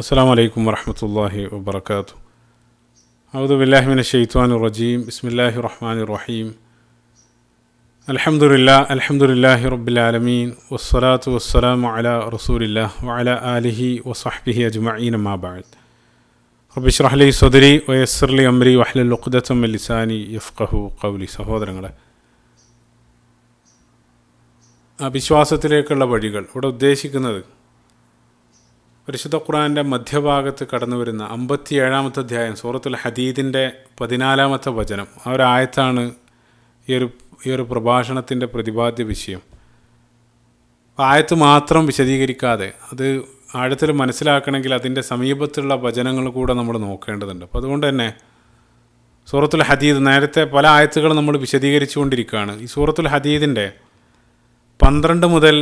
അസ്സാം വലൈക്കും വരഹമത്തല്ലാഹി വാത്തു അബുദ് വില്ലാഹിമിൻ ഷെയ്ത്വാൻ റജീം ബിസ്മില്ലാഹി റഹ്മാൻ റഹീം അലഹമുല്ല അലഹമുല്ലാഹി റബുലാലമീൻ വസ്സലാത്തു വസ്സലാം അല റസൂലില്ലാ വല ആലിഹി വസഹ്ബിഹി അജ്മീൻ അമ്മാബാദ് റബിഷ് റഹ്ലി സദരി വയസ്സർലി അമ്രി വഹ്ലുഖ്ദത്തം അലിസാനി യഫ്കഹു കൗലി സഹോദരങ്ങളെ അവിശ്വാസത്തിലേക്കുള്ള വഴികൾ ഇവിടെ ഉദ്ദേശിക്കുന്നത് പരിശുദ്ധ ഖുറാൻ്റെ മധ്യഭാഗത്ത് കടന്നു വരുന്ന അമ്പത്തി ഏഴാമത്തെ അധ്യായം സൂറത്തുൽ ഹദീദിൻ്റെ പതിനാലാമത്തെ വചനം ആ ഒരു ആയത്താണ് ഈ ഒരു ഈ ഒരു പ്രഭാഷണത്തിൻ്റെ പ്രതിപാദ്യ വിഷയം ആയത്ത് മാത്രം വിശദീകരിക്കാതെ അത് ആഴത്തിൽ മനസ്സിലാക്കണമെങ്കിൽ അതിൻ്റെ സമീപത്തുള്ള വചനങ്ങൾ കൂടെ നമ്മൾ നോക്കേണ്ടതുണ്ട് അപ്പോൾ അതുകൊണ്ട് തന്നെ സൂറത്തുൽ ഹദീദ് നേരത്തെ പല ആയത്തുകളും നമ്മൾ വിശദീകരിച്ചുകൊണ്ടിരിക്കുകയാണ് ഈ സൂറത്തുൽ ഹദീദിൻ്റെ പന്ത്രണ്ട് മുതൽ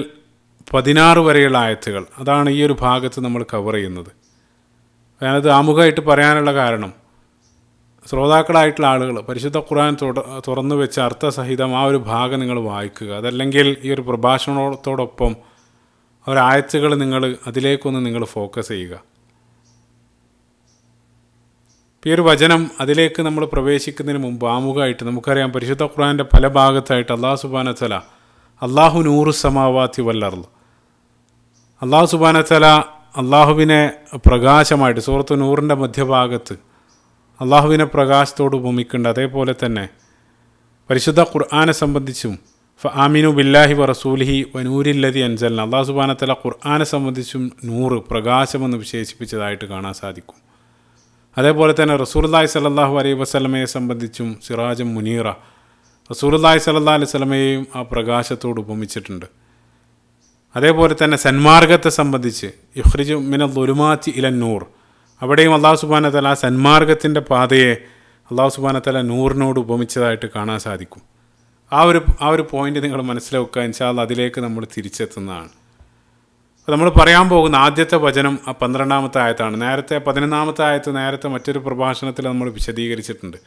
പതിനാറ് വരെയുള്ള ആയത്തുകൾ അതാണ് ഈ ഒരു ഭാഗത്ത് നമ്മൾ കവർ ചെയ്യുന്നത് ഞാനത് ആമുഖമായിട്ട് പറയാനുള്ള കാരണം ശ്രോതാക്കളായിട്ടുള്ള ആളുകൾ പരിശുദ്ധ ഖുർആൻ തുറന്നു വെച്ച അർത്ഥസഹിതം ആ ഒരു ഭാഗം നിങ്ങൾ വായിക്കുക അതല്ലെങ്കിൽ ഈ ഒരു പ്രഭാഷണത്തോടൊപ്പം ഒരായത്തുകൾ നിങ്ങൾ അതിലേക്കൊന്ന് നിങ്ങൾ ഫോക്കസ് ചെയ്യുക ഈ ഒരു വചനം അതിലേക്ക് നമ്മൾ പ്രവേശിക്കുന്നതിന് മുമ്പ് ആമുഖമായിട്ട് നമുക്കറിയാം പരിശുദ്ധ ഖുർആൻ്റെ പല ഭാഗത്തായിട്ട് അള്ളാഹു സുബാനത്തല അള്ളാഹു നൂറു സമാവാത്തി വല്ലർന്നു അള്ളാഹു സുബാനത്തല അള്ളാഹുവിനെ പ്രകാശമായിട്ട് സൂറത്ത് നൂറിൻ്റെ മധ്യഭാഗത്ത് അള്ളാഹുവിനെ പ്രകാശത്തോട് ഭൂമിക്കുണ്ട് അതേപോലെ തന്നെ പരിശുദ്ധ ഖുർആാനെ സംബന്ധിച്ചും ഫ ആമിനു ബില്ലാഹി വ റസൂലിഹി വനൂരില്ലതി അൻസൽ അള്ളാഹു സുബാനത്തല ഖുർആാനെ സംബന്ധിച്ചും നൂറ് പ്രകാശമെന്ന് വിശേഷിപ്പിച്ചതായിട്ട് കാണാൻ സാധിക്കും അതേപോലെ തന്നെ റസൂർലായ് സലല്ലാഹു അലൈ വസ്ലമയെ സംബന്ധിച്ചും സിറാജം മുനീറ റസൂർലായ് സലല്ലാ അലൈഹി സ്വലമയെയും ആ പ്രകാശത്തോട് ഉപമിച്ചിട്ടുണ്ട് അതേപോലെ തന്നെ സന്മാർഗത്തെ സംബന്ധിച്ച് ഇഹ്രിജു മിന ദുരുമാത്തി ഇല നൂർ അവിടെയും അള്ളാഹു സുബാനത്തല ആ സന്മാർഗത്തിൻ്റെ പാതയെ അള്ളാഹു സുബാനത്തല നൂറിനോട് ഉപമിച്ചതായിട്ട് കാണാൻ സാധിക്കും ആ ഒരു ആ ഒരു പോയിന്റ് നിങ്ങൾ മനസ്സിലാക്കുക ഇൻഷാല്ല അതിലേക്ക് നമ്മൾ തിരിച്ചെത്തുന്നതാണ് അപ്പോൾ നമ്മൾ പറയാൻ പോകുന്ന ആദ്യത്തെ വചനം ആ പന്ത്രണ്ടാമത്തെ ആയത്താണ് നേരത്തെ പതിനൊന്നാമത്തെ ആയത്ത് നേരത്തെ മറ്റൊരു പ്രഭാഷണത്തിൽ നമ്മൾ വിശദീകരിച്ചിട്ടുണ്ട്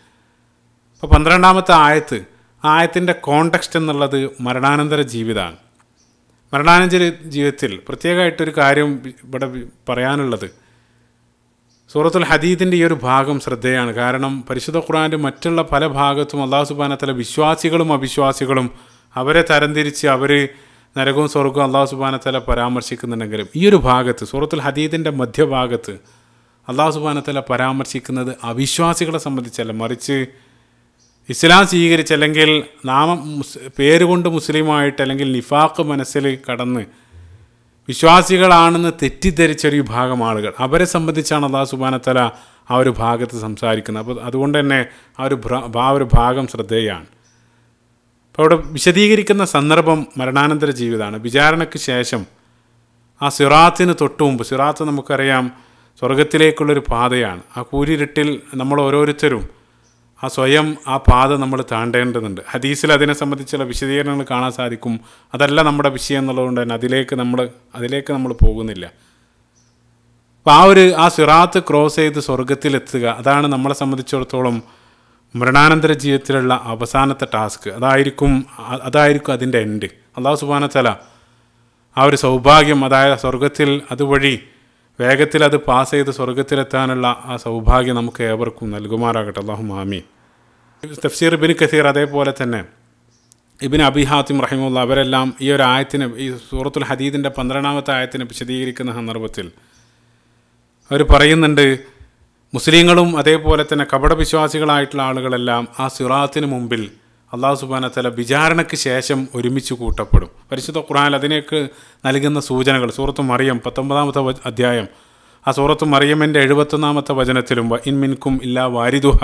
അപ്പോൾ പന്ത്രണ്ടാമത്തെ ആയത്ത് ആ ആയത്തിൻ്റെ കോണ്ടക്സ്റ്റ് എന്നുള്ളത് മരണാനന്തര ജീവിതമാണ് മരണാനന്തര ജീവിതത്തിൽ പ്രത്യേകമായിട്ടൊരു കാര്യം ഇവിടെ പറയാനുള്ളത് സൂറത്തുൽ ഹദീദിൻ്റെ ഈ ഒരു ഭാഗം ശ്രദ്ധേയാണ് കാരണം പരിശുദ്ധ ഖുറാൻ്റെ മറ്റുള്ള പല ഭാഗത്തും അള്ളാഹു സുബാനത്തിലെ വിശ്വാസികളും അവിശ്വാസികളും അവരെ തരംതിരിച്ച് അവർ നരകവും സ്വർഗവും അള്ളാഹു സുബാനത്തല പരാമർശിക്കുന്നുണ്ടെങ്കിലും ഈ ഒരു ഭാഗത്ത് സൂറത്തുൽ ഹദീദിൻ്റെ മധ്യഭാഗത്ത് അള്ളാഹു സുബാനത്തല പരാമർശിക്കുന്നത് അവിശ്വാസികളെ സംബന്ധിച്ചല്ല മറിച്ച് ഇസ്ലാം അല്ലെങ്കിൽ നാമം പേരുകൊണ്ട് മുസ്ലിമായിട്ട് അല്ലെങ്കിൽ നിഫാഖ് മനസ്സിൽ കടന്ന് വിശ്വാസികളാണെന്ന് തെറ്റിദ്ധരിച്ചൊരു വിഭാഗം ആളുകൾ അവരെ സംബന്ധിച്ചാണ് അള്ളാഹു സുബാനത്തല ആ ഒരു ഭാഗത്ത് സംസാരിക്കുന്നത് അപ്പോൾ അതുകൊണ്ട് തന്നെ ആ ഒരു ആ ഒരു ഭാഗം ശ്രദ്ധേയമാണ് അപ്പോൾ അവിടെ വിശദീകരിക്കുന്ന സന്ദർഭം മരണാനന്തര ജീവിതമാണ് വിചാരണയ്ക്ക് ശേഷം ആ സിറാത്തിന് തൊട്ടു മുമ്പ് സിറാത്ത് നമുക്കറിയാം സ്വർഗത്തിലേക്കുള്ളൊരു പാതയാണ് ആ കൂരിരുട്ടിൽ നമ്മൾ ഓരോരുത്തരും ആ സ്വയം ആ പാത നമ്മൾ താണ്ടേണ്ടതുണ്ട് ഹദീസിൽ അതിനെ സംബന്ധിച്ചുള്ള വിശദീകരണങ്ങൾ കാണാൻ സാധിക്കും അതല്ല നമ്മുടെ വിഷയം എന്നുള്ളതുകൊണ്ട് തന്നെ അതിലേക്ക് നമ്മൾ അതിലേക്ക് നമ്മൾ പോകുന്നില്ല അപ്പോൾ ആ ഒരു ആ സിറാത്ത് ക്രോസ് ചെയ്ത് സ്വർഗത്തിലെത്തുക അതാണ് നമ്മളെ സംബന്ധിച്ചിടത്തോളം മരണാനന്തര ജീവിതത്തിലുള്ള അവസാനത്തെ ടാസ്ക് അതായിരിക്കും അതായിരിക്കും അതിൻ്റെ എൻഡ് അള്ളാഹു സുബാന തല ആ ഒരു സൗഭാഗ്യം അതായത് സ്വർഗത്തിൽ അതുവഴി വേഗത്തിൽ അത് പാസ് ചെയ്ത് സ്വർഗത്തിലെത്താനുള്ള ആ സൗഭാഗ്യം നമുക്ക് ഏവർക്കും നൽകുമാറാകട്ടെ അള്ളാഹു മാമി തഫ്സീർ ബിൻ കസീർ അതേപോലെ തന്നെ ഇബിൻ അബിഹാത്തിം റഹിമുള്ള അവരെല്ലാം ഈ ഒരു ആയത്തിനെ ഈ സൂറത്തുൽ ഹദീദിൻ്റെ പന്ത്രണ്ടാമത്തെ ആയത്തിനെ വിശദീകരിക്കുന്ന സന്ദർഭത്തിൽ അവർ പറയുന്നുണ്ട് മുസ്ലിങ്ങളും അതേപോലെ തന്നെ കപട വിശ്വാസികളായിട്ടുള്ള ആളുകളെല്ലാം ആ സിറാത്തിന് മുമ്പിൽ അള്ളാഹു തല വിചാരണയ്ക്ക് ശേഷം ഒരുമിച്ച് കൂട്ടപ്പെടും പരിശുദ്ധ ഖുറാൻ അതിനേക്ക് നൽകുന്ന സൂചനകൾ സൂറത്തും മറിയം പത്തൊമ്പതാമത്തെ അധ്യായം ആ സൂറത്തും മറിയമ്മിൻ്റെ എഴുപത്തൊന്നാമത്തെ വചനത്തിലും ഇൻ മിൻകും ഇല്ലാ വാരിദുഹ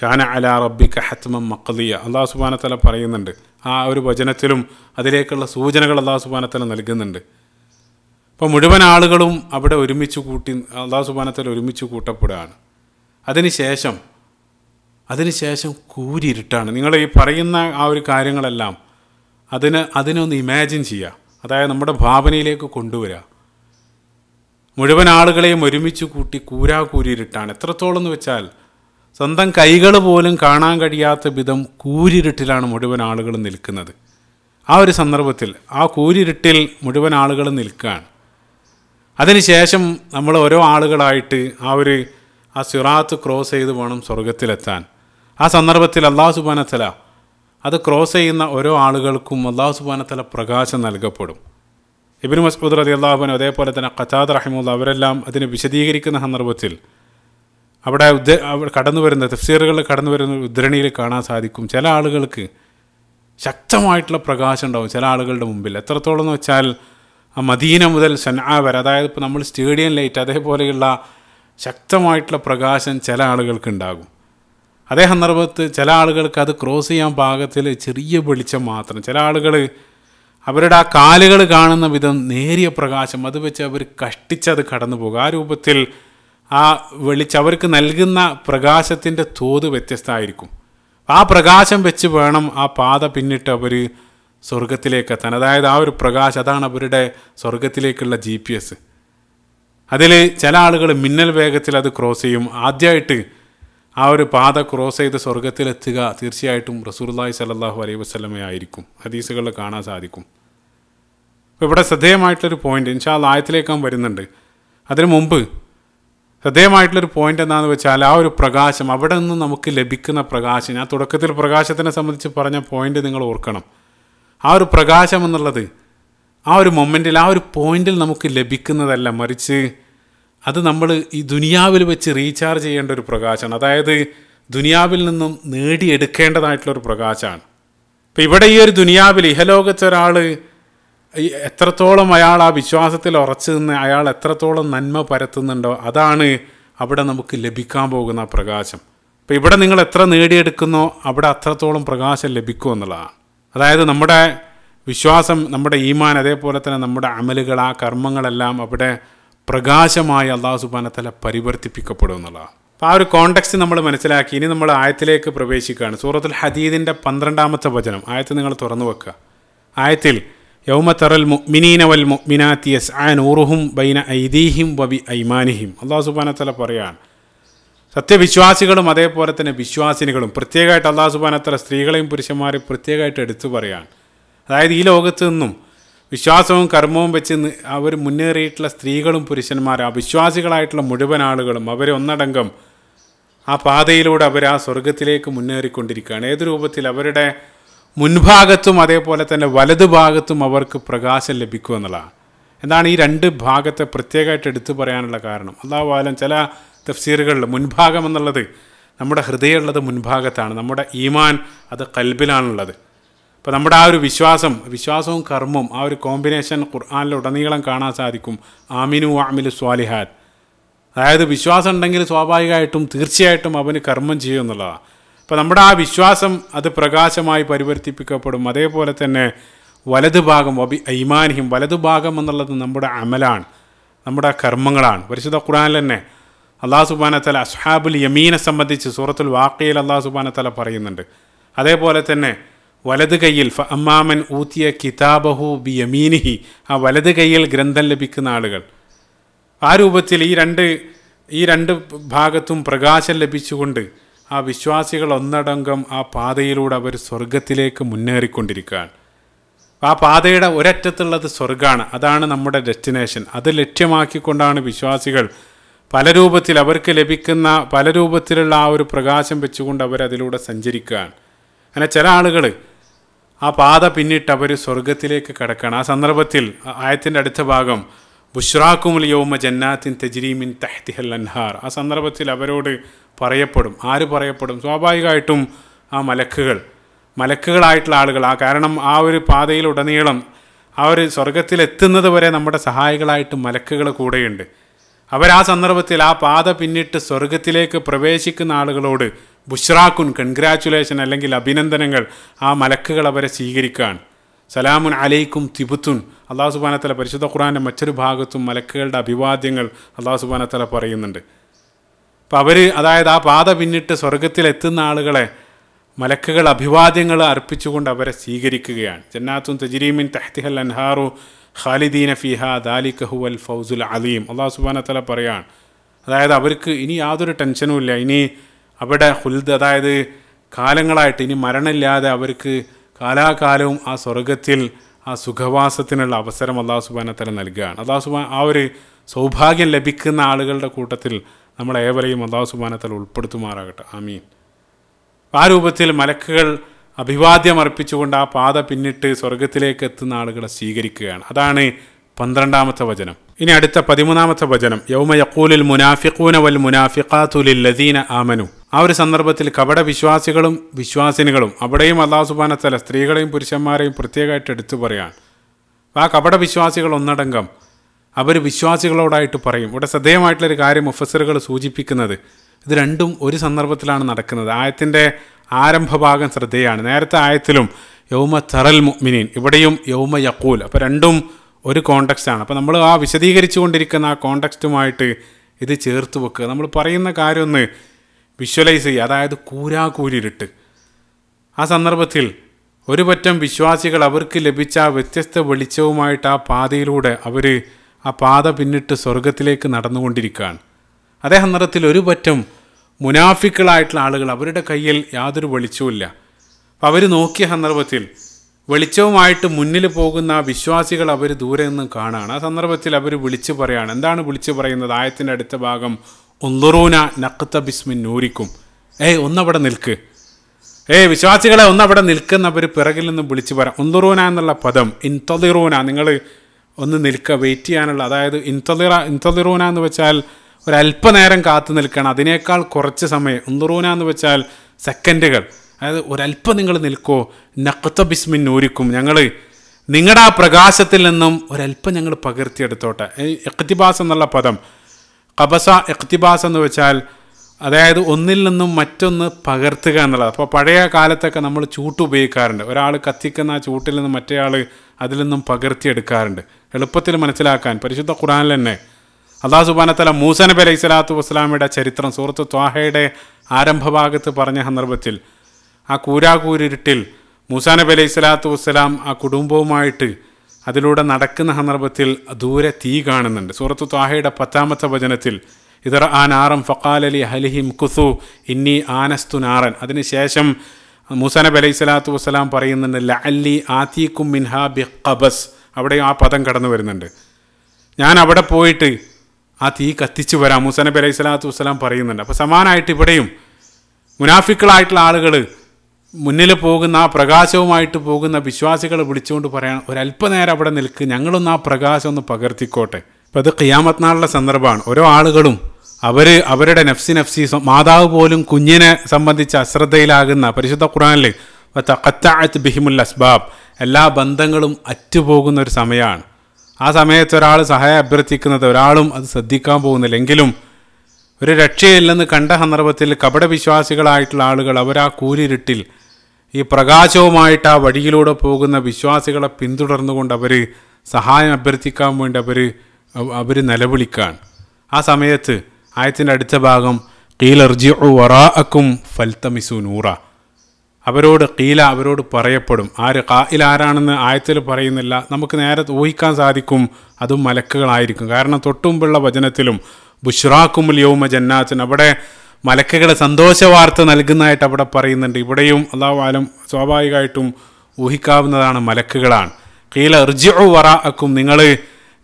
ഖാന അല റബ്ബി കഹത്മം മക്കളിയ അള്ളാഹു തല പറയുന്നുണ്ട് ആ ഒരു വചനത്തിലും അതിലേക്കുള്ള സൂചനകൾ അള്ളാഹു തല നൽകുന്നുണ്ട് അപ്പോൾ മുഴുവൻ ആളുകളും അവിടെ ഒരുമിച്ച് കൂട്ടി അള്ളാഹു സുബാനത്തല ഒരുമിച്ച് കൂട്ടപ്പെടുകയാണ് അതിനുശേഷം അതിനുശേഷം കൂരിരുട്ടാണ് നിങ്ങൾ ഈ പറയുന്ന ആ ഒരു കാര്യങ്ങളെല്ലാം അതിന് അതിനൊന്ന് ഇമാജിൻ ചെയ്യുക അതായത് നമ്മുടെ ഭാവനയിലേക്ക് കൊണ്ടുവരിക മുഴുവൻ ആളുകളെയും ഒരുമിച്ച് കൂട്ടി കൂരാ കൂരിരുട്ടാണ് എത്രത്തോളം എന്ന് വെച്ചാൽ സ്വന്തം കൈകൾ പോലും കാണാൻ കഴിയാത്ത വിധം കൂരിരുട്ടിലാണ് മുഴുവൻ ആളുകൾ നിൽക്കുന്നത് ആ ഒരു സന്ദർഭത്തിൽ ആ കൂരിരുട്ടിൽ മുഴുവൻ ആളുകൾ നിൽക്കുകയാണ് അതിനുശേഷം നമ്മൾ ഓരോ ആളുകളായിട്ട് ആ ഒരു ആ സിറാത്ത് ക്രോസ് ചെയ്ത് വേണം സ്വർഗത്തിലെത്താൻ ആ സന്ദർഭത്തിൽ അള്ളാഹു സുബാനത്തല അത് ക്രോസ് ചെയ്യുന്ന ഓരോ ആളുകൾക്കും അള്ളാഹു സുബാനത്തല പ്രകാശം നൽകപ്പെടും ഇബിൻ മസ്ബൂദ് റതി അള്ളാഹുബനും അതേപോലെ തന്നെ ഖത്താദ് റഹിമുള്ള അവരെല്ലാം അതിനെ വിശദീകരിക്കുന്ന സന്ദർഭത്തിൽ അവിടെ ഉദ്ധ കടന്നു വരുന്ന തഫ്സീറുകളിൽ കടന്നു വരുന്ന ഉദ്ധരണിയിൽ കാണാൻ സാധിക്കും ചില ആളുകൾക്ക് ശക്തമായിട്ടുള്ള പ്രകാശം ഉണ്ടാവും ചില ആളുകളുടെ മുമ്പിൽ എത്രത്തോളം എന്ന് വെച്ചാൽ ആ മദീന മുതൽ സൻആ വരെ അതായത് ഇപ്പോൾ നമ്മൾ സ്റ്റേഡിയം ലൈറ്റ് അതേപോലെയുള്ള ശക്തമായിട്ടുള്ള പ്രകാശം ചില ആളുകൾക്ക് ഉണ്ടാകും അതേ സന്ദർഭത്ത് ചില ആളുകൾക്ക് അത് ക്രോസ് ചെയ്യാൻ പാകത്തിൽ ചെറിയ വെളിച്ചം മാത്രം ചില ആളുകൾ അവരുടെ ആ കാലുകൾ കാണുന്ന വിധം നേരിയ പ്രകാശം അത് വെച്ച് അവർ കഷ്ടിച്ചത് കടന്നു പോകും ആ രൂപത്തിൽ ആ വെളിച്ചം അവർക്ക് നൽകുന്ന പ്രകാശത്തിൻ്റെ തോത് വ്യത്യസ്തമായിരിക്കും ആ പ്രകാശം വെച്ച് വേണം ആ പാത പിന്നിട്ട് അവർ സ്വർഗത്തിലേക്ക് എത്താൻ അതായത് ആ ഒരു പ്രകാശം അതാണ് അവരുടെ സ്വർഗത്തിലേക്കുള്ള ജി പി എസ് അതിൽ ചില ആളുകൾ മിന്നൽ വേഗത്തിൽ അത് ക്രോസ് ചെയ്യും ആദ്യമായിട്ട് ആ ഒരു പാത ക്രോസ് ചെയ്ത് സ്വർഗത്തിലെത്തുക തീർച്ചയായിട്ടും റസൂർലായി സലല്ലാഹു അലൈ ആയിരിക്കും ഹദീസുകളിൽ കാണാൻ സാധിക്കും അപ്പോൾ ഇവിടെ ശ്രദ്ധേയമായിട്ടുള്ളൊരു പോയിൻ്റ് ഇൻഷാ ആയത്തിലേക്ക് ഞാൻ വരുന്നുണ്ട് അതിനു മുമ്പ് ശ്രദ്ധേയമായിട്ടുള്ളൊരു പോയിൻ്റ് എന്താണെന്ന് വെച്ചാൽ ആ ഒരു പ്രകാശം അവിടെ നിന്ന് നമുക്ക് ലഭിക്കുന്ന പ്രകാശം ഞാൻ തുടക്കത്തിൽ പ്രകാശത്തിനെ സംബന്ധിച്ച് പറഞ്ഞ പോയിന്റ് നിങ്ങൾ ഓർക്കണം ആ ഒരു പ്രകാശം എന്നുള്ളത് ആ ഒരു മൊമെൻറ്റിൽ ആ ഒരു പോയിന്റിൽ നമുക്ക് ലഭിക്കുന്നതല്ല മറിച്ച് അത് നമ്മൾ ഈ ദുനിയാവിൽ വെച്ച് റീചാർജ് ചെയ്യേണ്ട ഒരു പ്രകാശമാണ് അതായത് ദുനിയാവിൽ നിന്നും നേടിയെടുക്കേണ്ടതായിട്ടുള്ളൊരു പ്രകാശമാണ് ഇപ്പം ഇവിടെ ഈ ഒരു ദുനിയാവിൽ ഇഹലോകത്തൊരാൾ എത്രത്തോളം അയാൾ ആ വിശ്വാസത്തിൽ ഉറച്ചു നിന്ന് അയാൾ എത്രത്തോളം നന്മ പരത്തുന്നുണ്ടോ അതാണ് അവിടെ നമുക്ക് ലഭിക്കാൻ പോകുന്ന പ്രകാശം അപ്പോൾ ഇവിടെ നിങ്ങൾ എത്ര നേടിയെടുക്കുന്നോ അവിടെ അത്രത്തോളം പ്രകാശം ലഭിക്കും എന്നുള്ളതാണ് അതായത് നമ്മുടെ വിശ്വാസം നമ്മുടെ ഈമാൻ അതേപോലെ തന്നെ നമ്മുടെ അമലുകൾ ആ കർമ്മങ്ങളെല്ലാം അവിടെ പ്രകാശമായി അള്ളാഹു സുബാനത്തല പരിവർത്തിപ്പിക്കപ്പെടും എന്നുള്ളതാണ് അപ്പോൾ ആ ഒരു കോണ്ടക്സ്റ്റ് നമ്മൾ മനസ്സിലാക്കി ഇനി നമ്മൾ ആയത്തിലേക്ക് പ്രവേശിക്കുകയാണ് സൂറത്തുൽ ഹദീദിൻ്റെ പന്ത്രണ്ടാമത്തെ വചനം ആയത്ത് നിങ്ങൾ തുറന്നു വെക്കുക ആയത്തിൽ യൗമത്തറൽ മുഅ്മിനീന വൽ മുഅ്മിനാത്തി യസ്ആൻ ഊറുഹും ബൈന ഐദീഹിം വബി ഐമാനിഹിം അള്ളാഹു സുബാനത്തല പറയാണ് സത്യവിശ്വാസികളും അതേപോലെ തന്നെ വിശ്വാസിനികളും പ്രത്യേകമായിട്ട് അള്ളാഹു സുബാനത്തല സ്ത്രീകളെയും പുരുഷന്മാരെയും പ്രത്യേകമായിട്ട് എടുത്തു പറയാണ് അതായത് ഈ ലോകത്ത് നിന്നും വിശ്വാസവും കർമ്മവും വെച്ച് അവർ മുന്നേറിയിട്ടുള്ള സ്ത്രീകളും പുരുഷന്മാരും വിശ്വാസികളായിട്ടുള്ള മുഴുവൻ ആളുകളും അവരെ ഒന്നടങ്കം ആ പാതയിലൂടെ അവർ ആ സ്വർഗത്തിലേക്ക് മുന്നേറിക്കൊണ്ടിരിക്കുകയാണ് ഏത് രൂപത്തിൽ അവരുടെ മുൻഭാഗത്തും അതേപോലെ തന്നെ വലതുഭാഗത്തും അവർക്ക് പ്രകാശം ലഭിക്കും എന്നുള്ളതാണ് എന്താണ് ഈ രണ്ട് ഭാഗത്തെ പ്രത്യേകമായിട്ട് എടുത്തു പറയാനുള്ള കാരണം അതാവാലും ചില തഫ്സീറുകളിൽ മുൻഭാഗം എന്നുള്ളത് നമ്മുടെ ഹൃദയമുള്ളത് മുൻഭാഗത്താണ് നമ്മുടെ ഈമാൻ അത് കൽബിലാണുള്ളത് അപ്പോൾ നമ്മുടെ ആ ഒരു വിശ്വാസം വിശ്വാസവും കർമ്മവും ആ ഒരു കോമ്പിനേഷൻ ഖുർആാനിലുടനീളം കാണാൻ സാധിക്കും ആമിനു ആമിലു സ്വാലിഹാൻ അതായത് വിശ്വാസം ഉണ്ടെങ്കിൽ സ്വാഭാവികമായിട്ടും തീർച്ചയായിട്ടും അവന് കർമ്മം ചെയ്യും എന്നുള്ളതാണ് അപ്പോൾ നമ്മുടെ ആ വിശ്വാസം അത് പ്രകാശമായി പരിവർത്തിപ്പിക്കപ്പെടും അതേപോലെ തന്നെ ഭാഗം വലതുഭാഗം ഒബി വലതു ഭാഗം എന്നുള്ളത് നമ്മുടെ അമലാണ് നമ്മുടെ കർമ്മങ്ങളാണ് പരിശുദ്ധ ഖുർആാനിൽ തന്നെ അള്ളാഹു സുബാനത്തല അസ്ഹാബുൽ യമീനെ സംബന്ധിച്ച് സൂറത്തുൽ വാക്കയിൽ അള്ളാഹു സുബാനത്തല പറയുന്നുണ്ട് അതേപോലെ തന്നെ വലത് കൈയിൽ ഫ അമ്മാമൻ ഊത്തിയ കിതാബഹു ബി യമീനിഹി ആ വലത് കൈയിൽ ഗ്രന്ഥം ലഭിക്കുന്ന ആളുകൾ ആ രൂപത്തിൽ ഈ രണ്ട് ഈ രണ്ട് ഭാഗത്തും പ്രകാശം ലഭിച്ചുകൊണ്ട് ആ വിശ്വാസികൾ ഒന്നടങ്കം ആ പാതയിലൂടെ അവർ സ്വർഗത്തിലേക്ക് മുന്നേറിക്കൊണ്ടിരിക്കുകയാണ് ആ പാതയുടെ ഒരറ്റത്തുള്ളത് സ്വർഗമാണ് അതാണ് നമ്മുടെ ഡെസ്റ്റിനേഷൻ അത് ലക്ഷ്യമാക്കിക്കൊണ്ടാണ് വിശ്വാസികൾ പല രൂപത്തിൽ അവർക്ക് ലഭിക്കുന്ന പല രൂപത്തിലുള്ള ആ ഒരു പ്രകാശം വെച്ചുകൊണ്ട് അവരതിലൂടെ സഞ്ചരിക്കുകയാണ് അങ്ങനെ ചില ആളുകൾ ആ പാത പിന്നിട്ട് അവർ സ്വർഗത്തിലേക്ക് കടക്കണം ആ സന്ദർഭത്തിൽ ആയത്തിൻ്റെ അടുത്ത ഭാഗം ബുഷ്രാക്കുമുൽ യോമ ജന്നാത്തിൻ തെജ്രീമിൻ തെഹ്തിഹൽ അൻഹാർ ആ സന്ദർഭത്തിൽ അവരോട് പറയപ്പെടും ആര് പറയപ്പെടും സ്വാഭാവികമായിട്ടും ആ മലക്കുകൾ മലക്കുകളായിട്ടുള്ള ആളുകൾ ആ കാരണം ആ ഒരു പാതയിലുടനീളം ഉടനീളം ആ ഒരു സ്വർഗത്തിലെത്തുന്നത് വരെ നമ്മുടെ സഹായികളായിട്ട് മലക്കുകൾ കൂടെയുണ്ട് അവർ ആ സന്ദർഭത്തിൽ ആ പാത പിന്നിട്ട് സ്വർഗത്തിലേക്ക് പ്രവേശിക്കുന്ന ആളുകളോട് ബുഷ്രാഖുൻ കൺഗ്രാറ്റുലേഷൻ അല്ലെങ്കിൽ അഭിനന്ദനങ്ങൾ ആ മലക്കുകൾ അവരെ സ്വീകരിക്കുകയാണ് സലാമുൻ അലൈക്കും തിബുത്തുൻ അള്ളാഹു സുബാനത്തല പരിശുദ്ധ ഖുറാൻ്റെ മറ്റൊരു ഭാഗത്തും മലക്കുകളുടെ അഭിവാദ്യങ്ങൾ അള്ളാഹു സുബാനത്തല പറയുന്നുണ്ട് അപ്പം അവർ അതായത് ആ പാത പിന്നിട്ട് സ്വർഗത്തിലെത്തുന്ന ആളുകളെ മലക്കുകൾ അഭിവാദ്യങ്ങൾ അർപ്പിച്ചുകൊണ്ട് അവരെ സ്വീകരിക്കുകയാണ് ജന്നാത്തും തജിരീമിൻ തഹ്തിഹൽ അൻഹാറു ഖാലിദീന ഫിഹ കഹു അൽ ഫൗസുൽ അലീം അള്ളാഹു സുബാനത്തല പറയാണ് അതായത് അവർക്ക് ഇനി യാതൊരു ടെൻഷനും ഇല്ല ഇനി അവിടെ ഹുൽദ് അതായത് കാലങ്ങളായിട്ട് ഇനി മരണമില്ലാതെ അവർക്ക് കാലാകാലവും ആ സ്വർഗത്തിൽ ആ സുഖവാസത്തിനുള്ള അവസരം അള്ളാഹു സുബാനത്തല നൽകുകയാണ് അള്ളാഹു സുബാൻ ആ ഒരു സൗഭാഗ്യം ലഭിക്കുന്ന ആളുകളുടെ കൂട്ടത്തിൽ നമ്മൾ ഏവരെയും അള്ളാഹു സുബാനത്തല ഉൾപ്പെടുത്തുമാറാകട്ടെ ആമീൻ ആ രൂപത്തിൽ മലക്കുകൾ അഭിവാദ്യം അർപ്പിച്ചുകൊണ്ട് ആ പാത പിന്നിട്ട് സ്വർഗത്തിലേക്ക് എത്തുന്ന ആളുകളെ സ്വീകരിക്കുകയാണ് അതാണ് പന്ത്രണ്ടാമത്തെ വചനം ഇനി അടുത്ത പതിമൂന്നാമത്തെ വചനം യൗമ യക്കൂലിൽ മുനാഫിഖൂന വൽ മുനാഫിഖാത്തുലിൽ ലദീന ആമനു ആ ഒരു സന്ദർഭത്തിൽ കപട വിശ്വാസികളും വിശ്വാസിനികളും അവിടെയും അള്ളാഹു തല സ്ത്രീകളെയും പുരുഷന്മാരെയും പ്രത്യേകമായിട്ട് എടുത്തു പറയാൻ ആ കപട വിശ്വാസികൾ ഒന്നടങ്കം അവർ വിശ്വാസികളോടായിട്ട് പറയും ഇവിടെ ശ്രദ്ധേയമായിട്ടുള്ളൊരു കാര്യം മുഫസറുകൾ സൂചിപ്പിക്കുന്നത് ഇത് രണ്ടും ഒരു സന്ദർഭത്തിലാണ് നടക്കുന്നത് ആയത്തിൻ്റെ ആരംഭഭാഗം ശ്രദ്ധേയാണ് നേരത്തെ ആയത്തിലും യൗമ തറൽ മുഅ്മിനീൻ ഇവിടെയും യൗമ യക്കൂൽ അപ്പോൾ രണ്ടും ഒരു കോണ്ടക്സ്റ്റാണ് അപ്പോൾ നമ്മൾ ആ വിശദീകരിച്ചു കൊണ്ടിരിക്കുന്ന ആ കോണ്ടക്സ്റ്റുമായിട്ട് ഇത് ചേർത്ത് വെക്കുക നമ്മൾ പറയുന്ന കാര്യം ഒന്ന് വിഷ്വലൈസ് ചെയ്യുക അതായത് കൂരാകൂരിരുട്ട് ആ സന്ദർഭത്തിൽ ഒരു പറ്റം വിശ്വാസികൾ അവർക്ക് ലഭിച്ച വ്യത്യസ്ത വെളിച്ചവുമായിട്ട് ആ പാതയിലൂടെ അവർ ആ പാത പിന്നിട്ട് സ്വർഗത്തിലേക്ക് നടന്നുകൊണ്ടിരിക്കുകയാണ് അതേ സന്ദർഭത്തിൽ ഒരു പറ്റം മുനാഫിക്കളായിട്ടുള്ള ആളുകൾ അവരുടെ കയ്യിൽ യാതൊരു വെളിച്ചവുമില്ല അപ്പം അവർ നോക്കിയ സന്ദർഭത്തിൽ വെളിച്ചവുമായിട്ട് മുന്നിൽ പോകുന്ന വിശ്വാസികൾ അവർ ദൂരെ നിന്നും കാണുകയാണ് ആ സന്ദർഭത്തിൽ അവർ വിളിച്ചു പറയുകയാണ് എന്താണ് വിളിച്ചു പറയുന്നത് ആയത്തിൻ്റെ അടുത്ത ഭാഗം ഒന്നുറൂന നക്ത ബിസ്മിൻ നൂരിക്കും ഏയ് ഒന്നവിടെ നിൽക്ക് ഏയ് വിശ്വാസികളെ ഒന്നവിടെ നിൽക്കുന്നവർ പിറകിൽ നിന്ന് വിളിച്ചു പറയാം ഒന്നുറൂന എന്നുള്ള പദം ഇൻതൊതിറൂന നിങ്ങൾ ഒന്ന് നിൽക്കുക വെയിറ്റ് ചെയ്യാനുള്ള അതായത് ഇൻതൊതിറ ഇൻതൊതിറൂന എന്ന് വെച്ചാൽ ഒരു അല്പനേരം കാത്തു നിൽക്കണം അതിനേക്കാൾ കുറച്ച് സമയം ഒന്നുറൂന എന്ന് വെച്ചാൽ സെക്കൻഡുകൾ അതായത് ഒരല്പം നിങ്ങൾ നിൽക്കോ നക്ത ബിസ്മിൻ നൂരിക്കും ഞങ്ങൾ നിങ്ങളുടെ ആ പ്രകാശത്തിൽ നിന്നും ഒരല്പം ഞങ്ങൾ പകർത്തിയെടുത്തോട്ടെ എക്തിബാസ് എന്നുള്ള പദം അബസ എക്തിബാസ് എന്ന് വെച്ചാൽ അതായത് ഒന്നിൽ നിന്നും മറ്റൊന്ന് പകർത്തുക എന്നുള്ളത് അപ്പോൾ പഴയ കാലത്തൊക്കെ നമ്മൾ ചൂട്ട് ഉപയോഗിക്കാറുണ്ട് ഒരാൾ കത്തിക്കുന്ന ആ ചൂട്ടിൽ നിന്ന് ആൾ അതിൽ നിന്നും പകർത്തിയെടുക്കാറുണ്ട് എളുപ്പത്തിൽ മനസ്സിലാക്കാൻ പരിശുദ്ധ ഖുറാനിൽ തന്നെ അള്ളാഹു സുബാനത്തല മൂസ നബി അലൈഹി സ്വലാത്തു വസ്സലാമിയുടെ ചരിത്രം സുഹൃത്ത് ത്വാഹയുടെ ആരംഭഭാഗത്ത് പറഞ്ഞ സന്ദർഭത്തിൽ ആ കൂരാകൂരിട്ടിൽ മൂസാനബി അലൈഹി സ്വലാത്തു വസ്സലാം ആ കുടുംബവുമായിട്ട് അതിലൂടെ നടക്കുന്ന സന്ദർഭത്തിൽ ദൂരെ തീ കാണുന്നുണ്ട് സൂറത്തു ത്വാഹയുടെ പത്താമത്തെ വചനത്തിൽ ഇതർ ആ നാറം ഫക്കാലലി ഹലിഹിം കുസു ഇന്നി ആനസ്തു നാറൻ അതിനുശേഷം മൂസനബ് അലൈഹി സ്വലാത്തു വസ്സലാം പറയുന്നുണ്ട് ലഅല്ലി ആത്തീക്കും മിൻഹാ ബി ഖബസ് അവിടെ ആ പദം കടന്നു വരുന്നുണ്ട് ഞാൻ അവിടെ പോയിട്ട് ആ തീ കത്തിച്ചു വരാം മൂസനബ് അലൈഹി സ്വലാത്തു വസ്സലാം പറയുന്നുണ്ട് അപ്പോൾ സമാനമായിട്ട് ഇവിടെയും മുനാഫിക്കളായിട്ടുള്ള ആളുകൾ മുന്നിൽ പോകുന്ന ആ പ്രകാശവുമായിട്ട് പോകുന്ന വിശ്വാസികളെ വിളിച്ചുകൊണ്ട് പറയണം ഒരല്പനേരം അവിടെ നിൽക്കുക ഞങ്ങളൊന്ന് ആ പ്രകാശം ഒന്ന് പകർത്തിക്കോട്ടെ അപ്പോൾ അത് ഖിയാമത് നാളിലെ സന്ദർഭമാണ് ഓരോ ആളുകളും അവർ അവരുടെ നഫ്സി നഫ്സി മാതാവ് പോലും കുഞ്ഞിനെ സംബന്ധിച്ച് അശ്രദ്ധയിലാകുന്ന പരിശുദ്ധ ഖുറാനിൽ തക്കത്താഴത്ത് ബിഹിമുൽ അസ്ബാബ് എല്ലാ ബന്ധങ്ങളും അറ്റുപോകുന്ന ഒരു സമയമാണ് ആ സമയത്ത് ഒരാൾ സഹായം അഭ്യർത്ഥിക്കുന്നത് ഒരാളും അത് ശ്രദ്ധിക്കാൻ എങ്കിലും ഒരു രക്ഷയില്ലെന്ന് കണ്ട സന്ദർഭത്തിൽ കപടവിശ്വാസികളായിട്ടുള്ള ആളുകൾ അവർ ആ കൂരിരുട്ടിൽ ഈ പ്രകാശവുമായിട്ട് ആ വഴിയിലൂടെ പോകുന്ന വിശ്വാസികളെ പിന്തുടർന്നുകൊണ്ട് അവർ സഹായം അഭ്യർത്ഥിക്കാൻ വേണ്ടി അവർ അവർ നിലവിളിക്കുകയാണ് ആ സമയത്ത് ആയത്തിൻ്റെ അടുത്ത ഭാഗം കീലർജി അക്കും ഫൽത്തമിസു നൂറ അവരോട് കീല അവരോട് പറയപ്പെടും ആര് കായിൽ ആയത്തിൽ പറയുന്നില്ല നമുക്ക് നേരെ ഊഹിക്കാൻ സാധിക്കും അതും മലക്കുകളായിരിക്കും കാരണം തൊട്ടുമുമ്പുള്ള വചനത്തിലും ബുഷ്റാക്കുമുൽ യൗമ ജന്നാത്തിൻ അവിടെ മലക്കുകളെ സന്തോഷ വാർത്ത നൽകുന്നതായിട്ട് അവിടെ പറയുന്നുണ്ട് ഇവിടെയും അള്ളാഹുലം സ്വാഭാവികമായിട്ടും ഊഹിക്കാവുന്നതാണ് മലക്കുകളാണ് കീല എർജിഒ അക്കും നിങ്ങൾ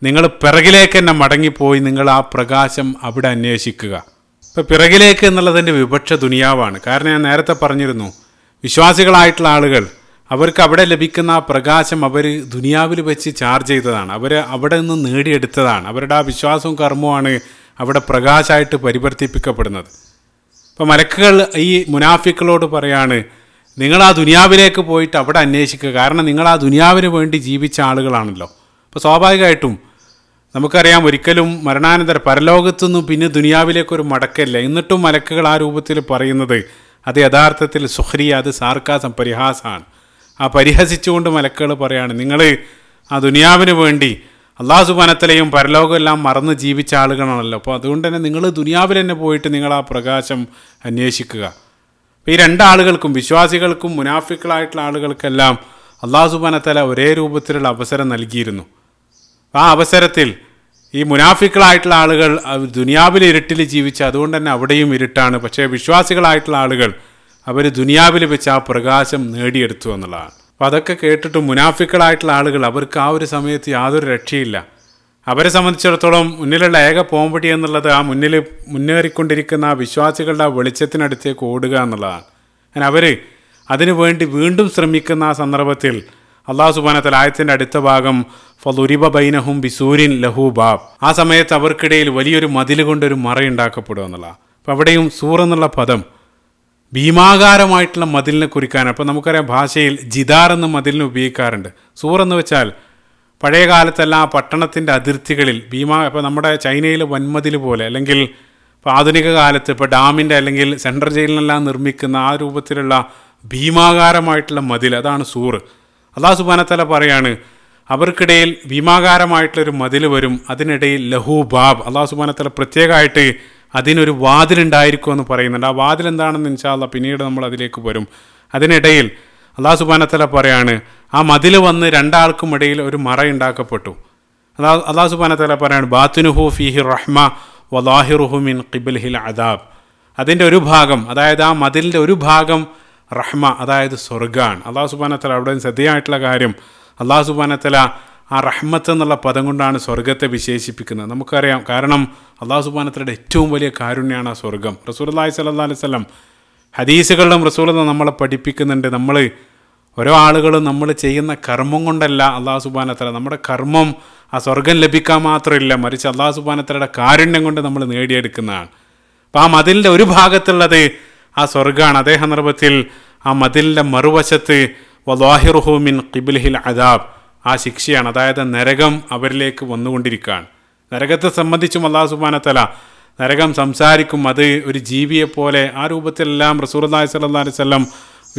നിങ്ങൾ പിറകിലേക്ക് തന്നെ മടങ്ങിപ്പോയി നിങ്ങൾ ആ പ്രകാശം അവിടെ അന്വേഷിക്കുക ഇപ്പോൾ പിറകിലേക്ക് എന്നുള്ളതിൻ്റെ വിപക്ഷ ദുനിയാവാണ് കാരണം ഞാൻ നേരത്തെ പറഞ്ഞിരുന്നു വിശ്വാസികളായിട്ടുള്ള ആളുകൾ അവർക്ക് അവിടെ ലഭിക്കുന്ന ആ പ്രകാശം അവർ ദുനിയാവിൽ വെച്ച് ചാർജ് ചെയ്തതാണ് അവർ അവിടെ നിന്ന് നേടിയെടുത്തതാണ് അവരുടെ ആ വിശ്വാസവും കർമ്മമാണ് അവിടെ പ്രകാശമായിട്ട് പരിവർത്തിപ്പിക്കപ്പെടുന്നത് അപ്പോൾ മലക്കുകൾ ഈ മുനാഫിക്കളോട് പറയാണ് നിങ്ങൾ ആ ദുനിയാവിലേക്ക് പോയിട്ട് അവിടെ അന്വേഷിക്കുക കാരണം നിങ്ങൾ ആ ദുനിയാവിന് വേണ്ടി ജീവിച്ച ആളുകളാണല്ലോ അപ്പോൾ സ്വാഭാവികമായിട്ടും നമുക്കറിയാം ഒരിക്കലും മരണാനന്തര പരലോകത്തുനിന്നും പിന്നെ ദുനിയാവിലേക്കൊരു മടക്കല്ല എന്നിട്ടും മലക്കുകൾ ആ രൂപത്തിൽ പറയുന്നത് അത് യഥാർത്ഥത്തിൽ സുഹ്രിയ അത് സാർക്കാസം പരിഹാസമാണ് ആ പരിഹസിച്ചുകൊണ്ട് മലക്കുകൾ പറയാണ് നിങ്ങൾ ആ ദുനിയാവിന് വേണ്ടി അള്ളാഹു സുബാനത്തലയും പരലോകമെല്ലാം മറന്ന് ജീവിച്ച ആളുകളാണല്ലോ അപ്പോൾ അതുകൊണ്ട് തന്നെ നിങ്ങൾ ദുനിയാവിൽ തന്നെ പോയിട്ട് നിങ്ങൾ ആ പ്രകാശം അന്വേഷിക്കുക അപ്പോൾ ഈ രണ്ടാളുകൾക്കും വിശ്വാസികൾക്കും മുനാഫിക്കളായിട്ടുള്ള ആളുകൾക്കെല്ലാം അള്ളാഹു സുബാനത്തല ഒരേ രൂപത്തിലുള്ള അവസരം നൽകിയിരുന്നു ആ അവസരത്തിൽ ഈ മുനാഫിക്കളായിട്ടുള്ള ആളുകൾ ദുനിയാവിൽ ഇരുട്ടിൽ ജീവിച്ച് അതുകൊണ്ട് തന്നെ അവിടെയും ഇരുട്ടാണ് പക്ഷേ വിശ്വാസികളായിട്ടുള്ള ആളുകൾ അവർ ദുനിയാവിൽ വെച്ച് ആ പ്രകാശം നേടിയെടുത്തു എന്നുള്ളതാണ് അപ്പോൾ അതൊക്കെ കേട്ടിട്ട് മുനാഫിക്കളായിട്ടുള്ള ആളുകൾ അവർക്ക് ആ ഒരു സമയത്ത് യാതൊരു രക്ഷയില്ല അവരെ സംബന്ധിച്ചിടത്തോളം മുന്നിലുള്ള ഏക പോംപടി എന്നുള്ളത് ആ മുന്നിൽ മുന്നേറിക്കൊണ്ടിരിക്കുന്ന ആ വിശ്വാസികളുടെ ആ വെളിച്ചത്തിനടുത്തേക്ക് ഓടുക എന്നുള്ളതാണ് അങ്ങനെ അവർ അതിനു വേണ്ടി വീണ്ടും ശ്രമിക്കുന്ന ആ സന്ദർഭത്തിൽ അള്ളാഹു സുബാനത്തൽ ആയത്തിൻ്റെ അടുത്ത ഭാഗം ഫലുരിബ ബൈനഹും ബിസൂരിൻ ലഹു ബാബ് ആ സമയത്ത് അവർക്കിടയിൽ വലിയൊരു മതിൽ കൊണ്ടൊരു മറയുണ്ടാക്കപ്പെടുക എന്നുള്ളതാണ് അപ്പോൾ അവിടെയും സൂർ എന്നുള്ള പദം ഭീമാകാരമായിട്ടുള്ള മതിലിനെ കുറിക്കാനാണ് അപ്പോൾ നമുക്കറിയാം ഭാഷയിൽ ജിദാർ എന്ന മതിലിനെ ഉപയോഗിക്കാറുണ്ട് സൂർ എന്ന് വെച്ചാൽ പഴയ കാലത്തെല്ലാം ആ പട്ടണത്തിൻ്റെ അതിർത്തികളിൽ ഭീമാ ഇപ്പോൾ നമ്മുടെ ചൈനയിൽ വൻമതിൽ പോലെ അല്ലെങ്കിൽ ഇപ്പോൾ ആധുനിക കാലത്ത് ഇപ്പോൾ ഡാമിൻ്റെ അല്ലെങ്കിൽ സെൻട്രൽ ജയിലിനെല്ലാം നിർമ്മിക്കുന്ന ആ രൂപത്തിലുള്ള ഭീമാകാരമായിട്ടുള്ള മതിൽ അതാണ് സൂർ അതാ സുബാനത്തല പറയാണ് അവർക്കിടയിൽ ഭീമാകാരമായിട്ടുള്ളൊരു മതിൽ വരും അതിനിടയിൽ ലഹു ബാബ് അള്ളാഹു സുബാനത്തല പ്രത്യേകമായിട്ട് അതിനൊരു എന്ന് പറയുന്നുണ്ട് ആ വാതിൽ എന്താണെന്ന് ഇൻഷാല്ല പിന്നീട് നമ്മൾ അതിലേക്ക് വരും അതിനിടയിൽ അള്ളാഹു സുബാനത്തല പറയാണ് ആ മതിൽ വന്ന് രണ്ടാൾക്കും ഇടയിൽ ഒരു മറ ഉണ്ടാക്കപ്പെട്ടു അതാ അള്ളാഹു സുബാനത്തല പറയാണ് ബാത്തിനുഹു ഫിഹി റഹ്മ വലാഹിറുഹു മിൻ ഖിബിൽ ഹിൽ അദാബ് അതിൻ്റെ ഒരു ഭാഗം അതായത് ആ മതിലിൻ്റെ ഒരു ഭാഗം റഹ്മ അതായത് സ്വർഗ്ഗമാണ് അള്ളാഹു സുബാനത്തല അവിടെ ശ്രദ്ധേയമായിട്ടുള്ള കാര്യം അള്ളാഹു സുബാനത്തല ആ റഹ്മത്ത് എന്നുള്ള പദം കൊണ്ടാണ് സ്വർഗത്തെ വിശേഷിപ്പിക്കുന്നത് നമുക്കറിയാം കാരണം അള്ളാഹു സുബാനത്തയുടെ ഏറ്റവും വലിയ കാരുണ്യമാണ് ആ സ്വർഗം റസൂൽ അള്ളാഹി സല്ലാ അലൈഹി സ്വലം ഹദീസുകളിലും റസൂലത നമ്മളെ പഠിപ്പിക്കുന്നുണ്ട് നമ്മൾ ഓരോ ആളുകളും നമ്മൾ ചെയ്യുന്ന കർമ്മം കൊണ്ടല്ല അള്ളാഹു സുബാനത്തല നമ്മുടെ കർമ്മം ആ സ്വർഗം ലഭിക്കാൻ മാത്രമില്ല മറിച്ച് അള്ളാഹു സുബാനത്തലയുടെ കാരുണ്യം കൊണ്ട് നമ്മൾ നേടിയെടുക്കുന്നതാണ് അപ്പോൾ ആ മതിലിൻ്റെ ഒരു ഭാഗത്തുള്ളത് ആ സ്വർഗമാണ് അതേ സന്ദർഭത്തിൽ ആ മതിലിൻ്റെ മറുവശത്ത് വലാഹിറുഹുമിൻ കിബിൽഹിൽ അദാബ് ആ ശിക്ഷയാണ് അതായത് നരകം അവരിലേക്ക് വന്നുകൊണ്ടിരിക്കുകയാണ് നരകത്തെ സംബന്ധിച്ചും അള്ളാഹു സുബാനത്തല നരകം സംസാരിക്കും അത് ഒരു ജീവിയെപ്പോലെ ആ രൂപത്തിലെല്ലാം റസൂർലാഹി സ്വല്ലാ അലിസ്വല്ലം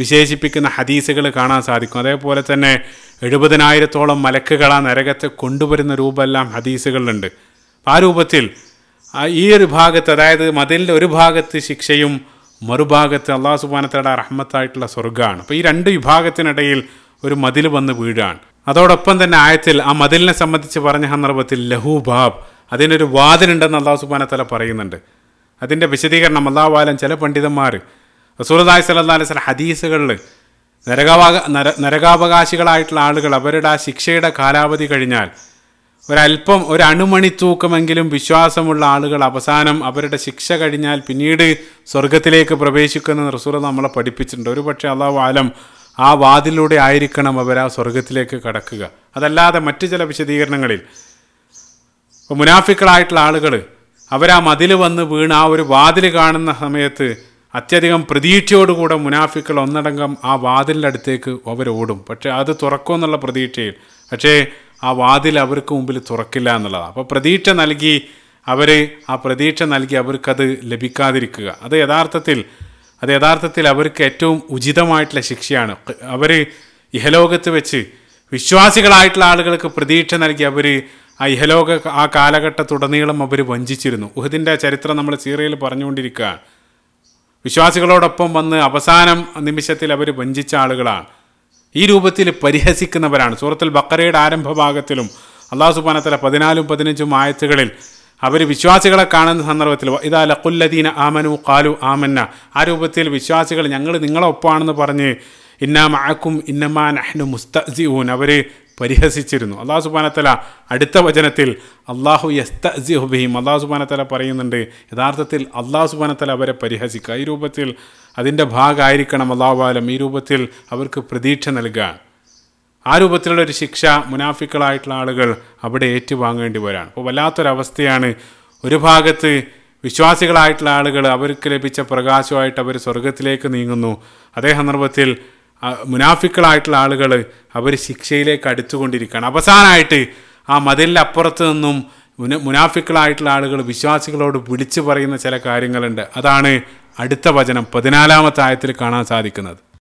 വിശേഷിപ്പിക്കുന്ന ഹദീസുകൾ കാണാൻ സാധിക്കും അതേപോലെ തന്നെ എഴുപതിനായിരത്തോളം മലക്കുകൾ ആ നരകത്തെ കൊണ്ടുവരുന്ന രൂപമെല്ലാം ഹദീസുകളിലുണ്ട് ആ രൂപത്തിൽ ഈ ഒരു ഭാഗത്ത് അതായത് മതിലിൻ്റെ ഒരു ഭാഗത്ത് ശിക്ഷയും മറുഭാഗത്ത് അള്ളാഹു സുബാനത്തേടെ റഹ്മത്തായിട്ടുള്ള സ്വർഗ്ഗമാണ് അപ്പോൾ ഈ രണ്ട് വിഭാഗത്തിനിടയിൽ ഒരു മതിൽ വന്ന് വീഴാണ് അതോടൊപ്പം തന്നെ ആയത്തിൽ ആ മതിലിനെ സംബന്ധിച്ച് പറഞ്ഞ സന്ദർഭത്തിൽ ലഹൂബാബ് അതിനൊരു വാതിലുണ്ടെന്ന് അള്ളാഹു സുബാനത്തല പറയുന്നുണ്ട് അതിൻ്റെ വിശദീകരണം അള്ളാഹുവാലം ചില പണ്ഡിതന്മാർ റസൂൽദായ് സല്ലാ സ്വല ഹദീസുകളിൽ നരകാവക നര നരകാവകാശികളായിട്ടുള്ള ആളുകൾ അവരുടെ ആ ശിക്ഷയുടെ കാലാവധി കഴിഞ്ഞാൽ ഒരല്പം ഒരു അണുമണി തൂക്കമെങ്കിലും വിശ്വാസമുള്ള ആളുകൾ അവസാനം അവരുടെ ശിക്ഷ കഴിഞ്ഞാൽ പിന്നീട് സ്വർഗത്തിലേക്ക് പ്രവേശിക്കുന്ന റസൂൽ നമ്മളെ പഠിപ്പിച്ചിട്ടുണ്ട് ഒരു പക്ഷേ അള്ളാഹു ആലം ആ വാതിലൂടെ ആയിരിക്കണം അവർ ആ സ്വർഗത്തിലേക്ക് കടക്കുക അതല്ലാതെ മറ്റ് ചില വിശദീകരണങ്ങളിൽ ഇപ്പോൾ മുനാഫിക്കളായിട്ടുള്ള ആളുകൾ അവരാ മതിൽ വന്ന് വീണ് ആ ഒരു വാതിൽ കാണുന്ന സമയത്ത് അത്യധികം പ്രതീക്ഷയോടുകൂടെ മുനാഫിക്കൾ ഒന്നടങ്കം ആ വാതിലിൻ്റെ അടുത്തേക്ക് അവർ ഓടും പക്ഷേ അത് തുറക്കുമെന്നുള്ള പ്രതീക്ഷയിൽ പക്ഷേ ആ വാതിൽ അവർക്ക് മുമ്പിൽ തുറക്കില്ല എന്നുള്ളതാണ് അപ്പോൾ പ്രതീക്ഷ നൽകി അവർ ആ പ്രതീക്ഷ നൽകി അവർക്കത് ലഭിക്കാതിരിക്കുക അത് യഥാർത്ഥത്തിൽ അത് യഥാർത്ഥത്തിൽ അവർക്ക് ഏറ്റവും ഉചിതമായിട്ടുള്ള ശിക്ഷയാണ് അവർ ഇഹലോകത്ത് വെച്ച് വിശ്വാസികളായിട്ടുള്ള ആളുകൾക്ക് പ്രതീക്ഷ നൽകി അവർ ആ ഇഹലോക ആ കാലഘട്ടത്തുടനീളം അവർ വഞ്ചിച്ചിരുന്നു ഉഹദിൻ്റെ ചരിത്രം നമ്മൾ സീറിയയിൽ പറഞ്ഞുകൊണ്ടിരിക്കുക വിശ്വാസികളോടൊപ്പം വന്ന് അവസാനം നിമിഷത്തിൽ അവർ വഞ്ചിച്ച ആളുകളാണ് ഈ രൂപത്തിൽ പരിഹസിക്കുന്നവരാണ് സൂറത്തിൽ ബക്കറയുടെ ആരംഭ ഭാഗത്തിലും അള്ളാഹു സുബാനത്തല പതിനാലും പതിനഞ്ചും ആയത്തുകളിൽ അവർ വിശ്വാസികളെ കാണുന്ന സന്ദർഭത്തിൽ ഇതാ ലഖുല്ലദീന ആമനു കാലു ആമന്ന ആ രൂപത്തിൽ വിശ്വാസികൾ ഞങ്ങൾ നിങ്ങളൊപ്പാണെന്ന് പറഞ്ഞ് ഇന്നാ മഴക്കും ഇന്നമാൻ അഹ്നു മുസ്തസിഊൻ അവർ പരിഹസിച്ചിരുന്നു അള്ളാഹു സുബാനത്തല അടുത്ത വചനത്തിൽ അള്ളാഹു യസ്തസിഹുബിയും അള്ളാഹു സുബാനത്തല പറയുന്നുണ്ട് യഥാർത്ഥത്തിൽ അള്ളാഹു സുബാനത്തല അവരെ പരിഹസിക്കുക ഈ രൂപത്തിൽ അതിൻ്റെ ഭാഗമായിരിക്കണം അള്ളാഹു ആലം ഈ രൂപത്തിൽ അവർക്ക് പ്രതീക്ഷ നൽകുക ആ രൂപത്തിലുള്ള ഒരു ശിക്ഷ മുനാഫിക്കളായിട്ടുള്ള ആളുകൾ അവിടെ ഏറ്റുവാങ്ങേണ്ടി വരാണ് അപ്പോൾ വല്ലാത്തൊരവസ്ഥയാണ് ഒരു ഭാഗത്ത് വിശ്വാസികളായിട്ടുള്ള ആളുകൾ അവർക്ക് ലഭിച്ച പ്രകാശമായിട്ട് അവർ സ്വർഗത്തിലേക്ക് നീങ്ങുന്നു അതേ സന്ദർഭത്തിൽ മുനാഫിക്കളായിട്ടുള്ള ആളുകൾ അവർ ശിക്ഷയിലേക്ക് അടുത്തുകൊണ്ടിരിക്കുകയാണ് അവസാനമായിട്ട് ആ അപ്പുറത്ത് നിന്നും മുനാഫിക്കളായിട്ടുള്ള ആളുകൾ വിശ്വാസികളോട് വിളിച്ചു പറയുന്ന ചില കാര്യങ്ങളുണ്ട് അതാണ് അടുത്ത വചനം പതിനാലാമത്തെ ആയത്തിൽ കാണാൻ സാധിക്കുന്നത്